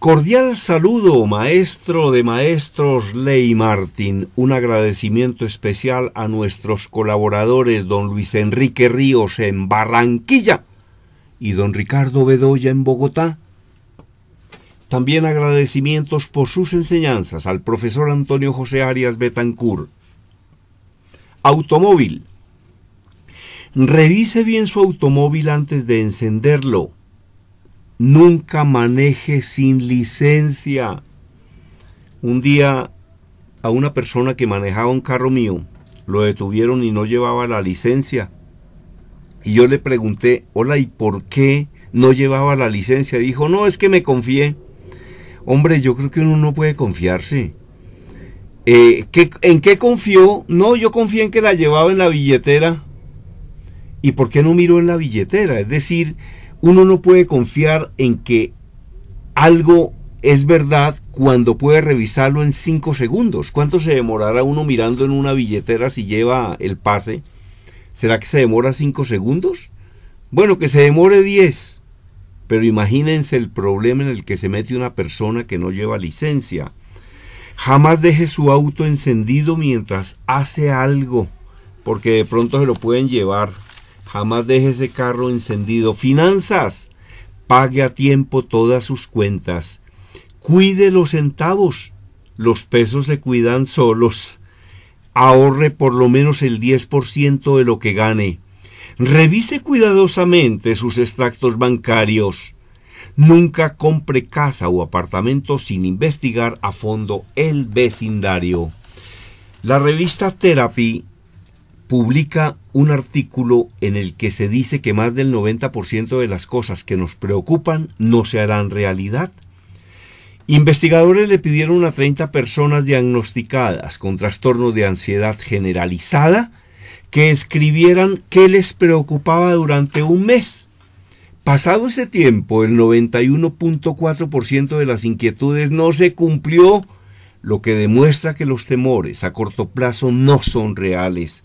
Cordial saludo, maestro de maestros Ley Martín. Un agradecimiento especial a nuestros colaboradores, don Luis Enrique Ríos en Barranquilla y don Ricardo Bedoya en Bogotá. También agradecimientos por sus enseñanzas al profesor Antonio José Arias Betancur. Automóvil. Revise bien su automóvil antes de encenderlo Nunca maneje sin licencia. Un día a una persona que manejaba un carro mío lo detuvieron y no llevaba la licencia. Y yo le pregunté, hola, ¿y por qué no llevaba la licencia? Dijo, no, es que me confié. Hombre, yo creo que uno no puede confiarse. Eh, ¿En qué confió? No, yo confié en que la llevaba en la billetera. ¿Y por qué no miró en la billetera? Es decir, uno no puede confiar en que algo es verdad cuando puede revisarlo en 5 segundos. ¿Cuánto se demorará uno mirando en una billetera si lleva el pase? ¿Será que se demora 5 segundos? Bueno, que se demore 10. Pero imagínense el problema en el que se mete una persona que no lleva licencia. Jamás deje su auto encendido mientras hace algo, porque de pronto se lo pueden llevar. Jamás deje ese carro encendido. Finanzas. Pague a tiempo todas sus cuentas. Cuide los centavos. Los pesos se cuidan solos. Ahorre por lo menos el 10% de lo que gane. Revise cuidadosamente sus extractos bancarios. Nunca compre casa o apartamento sin investigar a fondo el vecindario. La revista Therapy publica un artículo en el que se dice que más del 90% de las cosas que nos preocupan no se harán realidad. Investigadores le pidieron a 30 personas diagnosticadas con trastorno de ansiedad generalizada que escribieran qué les preocupaba durante un mes. Pasado ese tiempo, el 91.4% de las inquietudes no se cumplió, lo que demuestra que los temores a corto plazo no son reales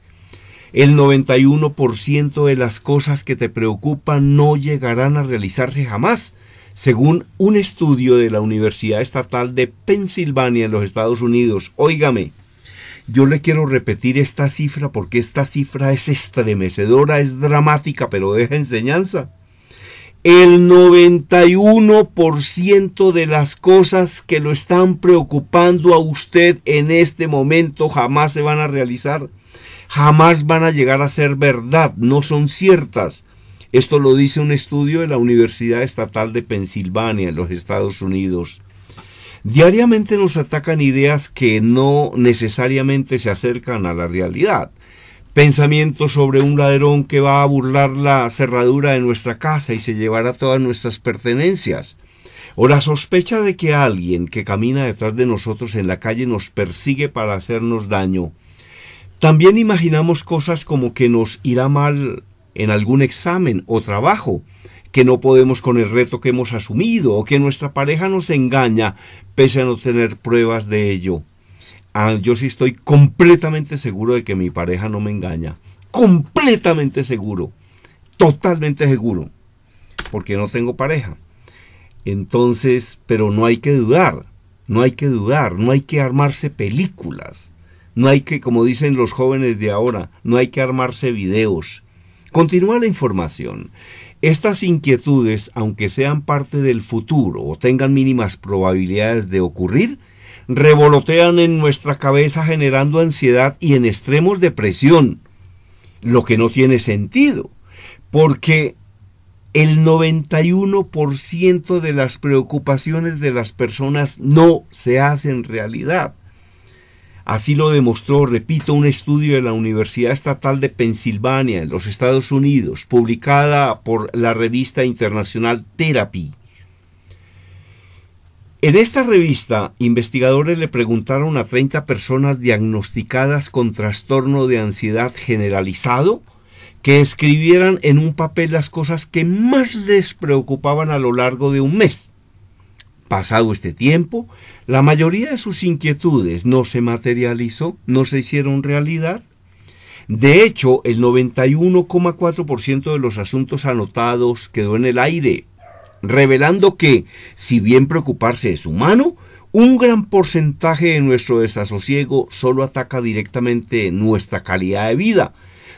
el 91% de las cosas que te preocupan no llegarán a realizarse jamás, según un estudio de la Universidad Estatal de Pensilvania en los Estados Unidos. Óigame, yo le quiero repetir esta cifra porque esta cifra es estremecedora, es dramática, pero deja enseñanza. El 91% de las cosas que lo están preocupando a usted en este momento jamás se van a realizar jamás van a llegar a ser verdad, no son ciertas. Esto lo dice un estudio de la Universidad Estatal de Pensilvania en los Estados Unidos. Diariamente nos atacan ideas que no necesariamente se acercan a la realidad. Pensamientos sobre un ladrón que va a burlar la cerradura de nuestra casa y se llevará todas nuestras pertenencias. O la sospecha de que alguien que camina detrás de nosotros en la calle nos persigue para hacernos daño. También imaginamos cosas como que nos irá mal en algún examen o trabajo, que no podemos con el reto que hemos asumido o que nuestra pareja nos engaña pese a no tener pruebas de ello. Ah, yo sí estoy completamente seguro de que mi pareja no me engaña. Completamente seguro. Totalmente seguro. Porque no tengo pareja. Entonces, pero no hay que dudar. No hay que dudar. No hay que armarse películas. No hay que, como dicen los jóvenes de ahora, no hay que armarse videos. Continúa la información. Estas inquietudes, aunque sean parte del futuro o tengan mínimas probabilidades de ocurrir, revolotean en nuestra cabeza generando ansiedad y en extremos depresión, lo que no tiene sentido, porque el 91% de las preocupaciones de las personas no se hacen realidad. Así lo demostró, repito, un estudio de la Universidad Estatal de Pensilvania en los Estados Unidos, publicada por la revista internacional Therapy. En esta revista, investigadores le preguntaron a 30 personas diagnosticadas con trastorno de ansiedad generalizado que escribieran en un papel las cosas que más les preocupaban a lo largo de un mes. Pasado este tiempo, la mayoría de sus inquietudes no se materializó, no se hicieron realidad. De hecho, el 91,4% de los asuntos anotados quedó en el aire, revelando que, si bien preocuparse es humano, un gran porcentaje de nuestro desasosiego solo ataca directamente nuestra calidad de vida,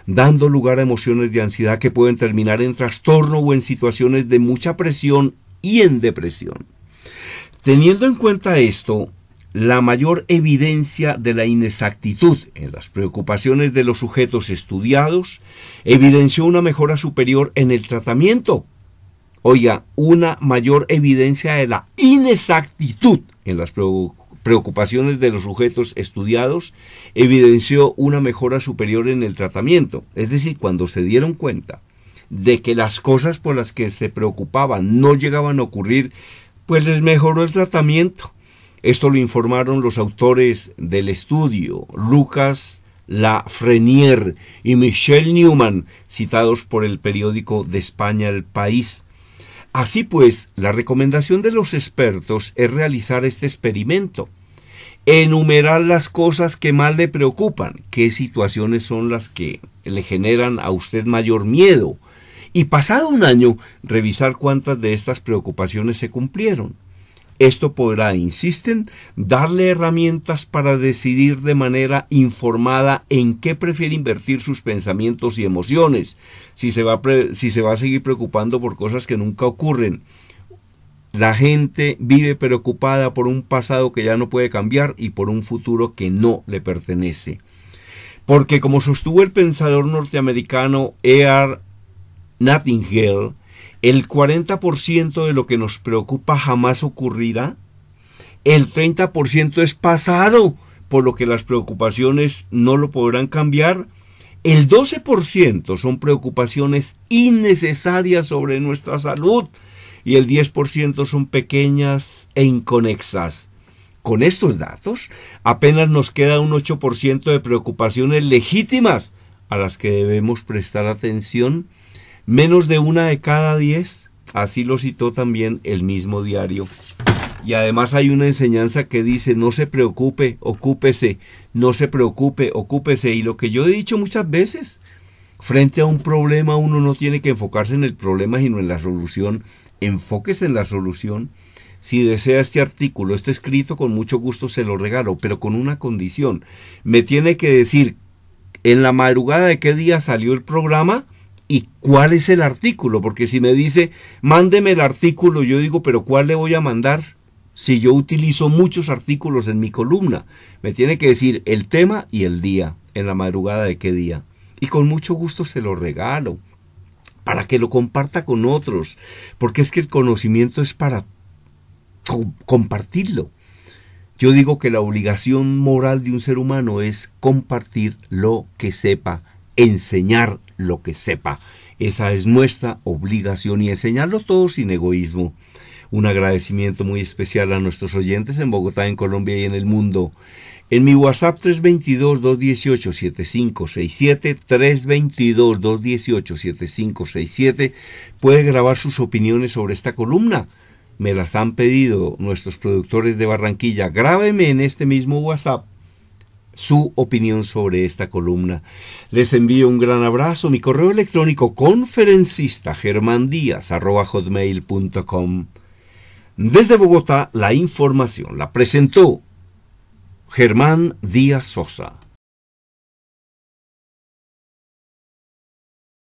dando lugar a emociones de ansiedad que pueden terminar en trastorno o en situaciones de mucha presión y en depresión. Teniendo en cuenta esto, la mayor evidencia de la inexactitud en las preocupaciones de los sujetos estudiados evidenció una mejora superior en el tratamiento. Oiga, una mayor evidencia de la inexactitud en las preocupaciones de los sujetos estudiados evidenció una mejora superior en el tratamiento. Es decir, cuando se dieron cuenta de que las cosas por las que se preocupaban no llegaban a ocurrir pues les mejoró el tratamiento. Esto lo informaron los autores del estudio, Lucas Frenier y Michel Newman, citados por el periódico de España El País. Así pues, la recomendación de los expertos es realizar este experimento, enumerar las cosas que más le preocupan, qué situaciones son las que le generan a usted mayor miedo, y pasado un año revisar cuántas de estas preocupaciones se cumplieron. Esto podrá, insisten, darle herramientas para decidir de manera informada en qué prefiere invertir sus pensamientos y emociones, si se va a, si se va a seguir preocupando por cosas que nunca ocurren. La gente vive preocupada por un pasado que ya no puede cambiar y por un futuro que no le pertenece. Porque como sostuvo el pensador norteamericano E.R. Hill, el 40% de lo que nos preocupa jamás ocurrirá, el 30% es pasado, por lo que las preocupaciones no lo podrán cambiar, el 12% son preocupaciones innecesarias sobre nuestra salud y el 10% son pequeñas e inconexas. Con estos datos, apenas nos queda un 8% de preocupaciones legítimas a las que debemos prestar atención Menos de una de cada diez, así lo citó también el mismo diario. Y además hay una enseñanza que dice, no se preocupe, ocúpese, no se preocupe, ocúpese. Y lo que yo he dicho muchas veces, frente a un problema uno no tiene que enfocarse en el problema, sino en la solución. Enfóquese en la solución. Si desea este artículo, este escrito, con mucho gusto se lo regalo, pero con una condición. Me tiene que decir en la madrugada de qué día salió el programa y cuál es el artículo, porque si me dice, mándeme el artículo, yo digo, pero ¿cuál le voy a mandar? Si yo utilizo muchos artículos en mi columna, me tiene que decir el tema y el día, en la madrugada de qué día. Y con mucho gusto se lo regalo, para que lo comparta con otros, porque es que el conocimiento es para compartirlo. Yo digo que la obligación moral de un ser humano es compartir lo que sepa, enseñar lo que sepa. Esa es nuestra obligación y enseñarlo todo sin egoísmo. Un agradecimiento muy especial a nuestros oyentes en Bogotá, en Colombia y en el mundo. En mi WhatsApp 322-218-7567, 322-218-7567, puede grabar sus opiniones sobre esta columna. Me las han pedido nuestros productores de Barranquilla. Grábeme en este mismo WhatsApp su opinión sobre esta columna. Les envío un gran abrazo. Mi correo electrónico conferencista hotmail.com Desde Bogotá, la información la presentó Germán Díaz Sosa.